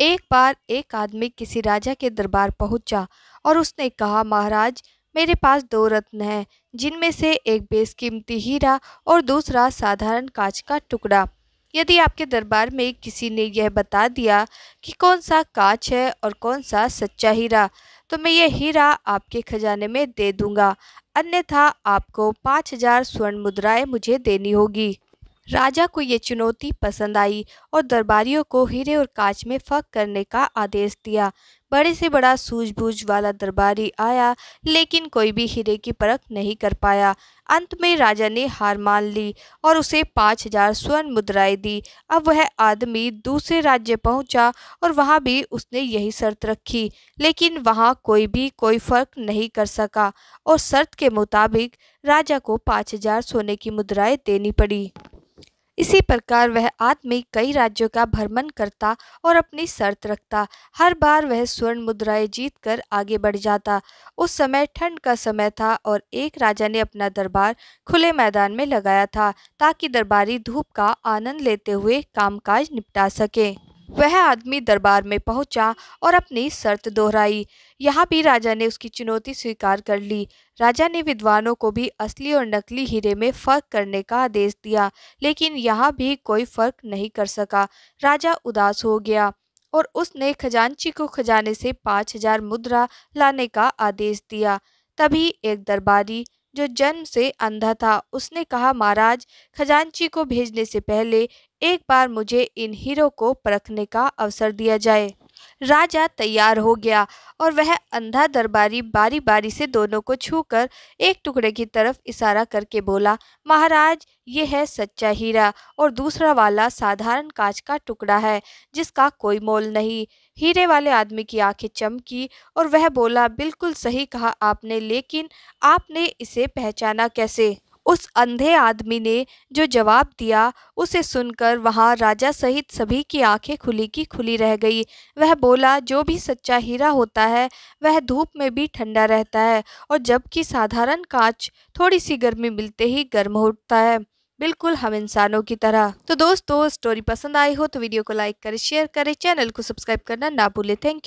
एक बार एक आदमी किसी राजा के दरबार पहुंचा और उसने कहा महाराज मेरे पास दो रत्न हैं जिनमें से एक बेशकीमती हीरा और दूसरा साधारण कांच का टुकड़ा यदि आपके दरबार में किसी ने यह बता दिया कि कौन सा कांच है और कौन सा सच्चा हीरा तो मैं यह हीरा आपके खजाने में दे दूंगा अन्यथा आपको पाँच हजार स्वर्ण मुद्राएं मुझे देनी होगी राजा को ये चुनौती पसंद आई और दरबारियों को हीरे और कांच में फक करने का आदेश दिया बड़े से बड़ा सूझबूझ वाला दरबारी आया लेकिन कोई भी हीरे की परख नहीं कर पाया अंत में राजा ने हार मान ली और उसे पाँच हजार स्वर्ण मुद्राएं दी अब वह आदमी दूसरे राज्य पहुंचा और वहां भी उसने यही शर्त रखी लेकिन वहां कोई भी कोई फर्क नहीं कर सका और शर्त के मुताबिक राजा को पाँच हजार सोने की मुद्राएं देनी पड़ी इसी प्रकार वह आत्मिक कई राज्यों का भ्रमण करता और अपनी शर्त रखता हर बार वह स्वर्ण मुद्राएं जीतकर आगे बढ़ जाता उस समय ठंड का समय था और एक राजा ने अपना दरबार खुले मैदान में लगाया था ताकि दरबारी धूप का आनंद लेते हुए कामकाज निपटा सके वह आदमी दरबार में पहुंचा और अपनी शर्त दोहराई यहाँ भी राजा ने उसकी चुनौती स्वीकार कर ली राजा ने विद्वानों को भी असली और नकली हीरे में फर्क करने का आदेश दिया लेकिन यहाँ भी कोई फर्क नहीं कर सका राजा उदास हो गया और उसने खजांची को खजाने से पाँच हजार मुद्रा लाने का आदेश दिया तभी एक दरबारी जो जन्म से अंधा था उसने कहा महाराज खजांची को भेजने से पहले एक बार मुझे इन हीरो को परखने का अवसर दिया जाए राजा तैयार हो गया और वह अंधा दरबारी बारी बारी से दोनों को छूकर एक टुकड़े की तरफ इशारा करके बोला महाराज ये है सच्चा हीरा और दूसरा वाला साधारण कांच का टुकड़ा है जिसका कोई मोल नहीं हीरे वाले आदमी की आंखें चमकी और वह बोला बिल्कुल सही कहा आपने लेकिन आपने इसे पहचाना कैसे उस अंधे आदमी ने जो जवाब दिया उसे सुनकर वहाँ राजा सहित सभी की आंखें खुली की खुली रह गई वह बोला जो भी सच्चा हीरा होता है वह धूप में भी ठंडा रहता है और जबकि साधारण कांच थोड़ी सी गर्मी मिलते ही गर्म होता है बिल्कुल हम इंसानों की तरह तो दोस्तों स्टोरी पसंद आई हो तो वीडियो को लाइक करें शेयर करें चैनल को सब्सक्राइब करना ना भूलें थैंक यू